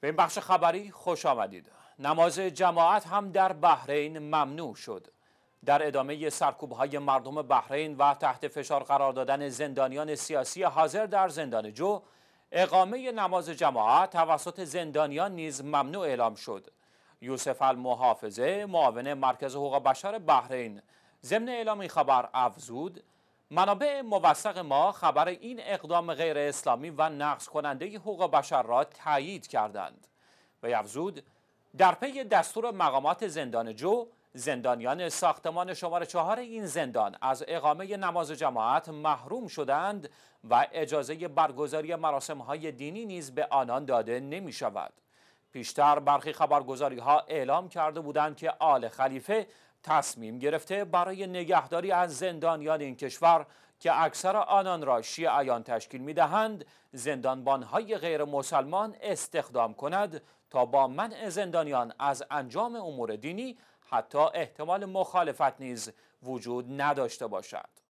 به این بخش خبری خوش آمدید نماز جماعت هم در بحرین ممنوع شد در ادامه سرکوب های مردم بحرین و تحت فشار قرار دادن زندانیان سیاسی حاضر در زندان جو اقامه نماز جماعت توسط زندانیان نیز ممنوع اعلام شد یوسف المحافظه معاون مرکز حقوق بشر بحرین ضمن اعلام این خبر افزود منابع موثق ما خبر این اقدام غیر اسلامی و نقض کننده حقوق بشر را تایید کردند و افزود در پی دستور مقامات زندان جو زندانیان ساختمان شماره چهار این زندان از اقامه نماز جماعت محروم شدند و اجازه برگزاری مراسم های دینی نیز به آنان داده نمی شود. پیشتر برخی خبرگزاری ها اعلام کرده بودند که آل خلیفه تصمیم گرفته برای نگهداری از زندانیان این کشور که اکثر آنان را شیعیان تشکیل می دهند زندانبانهای غیر مسلمان استخدام کند تا با منع زندانیان از انجام امور دینی حتی احتمال مخالفت نیز وجود نداشته باشد.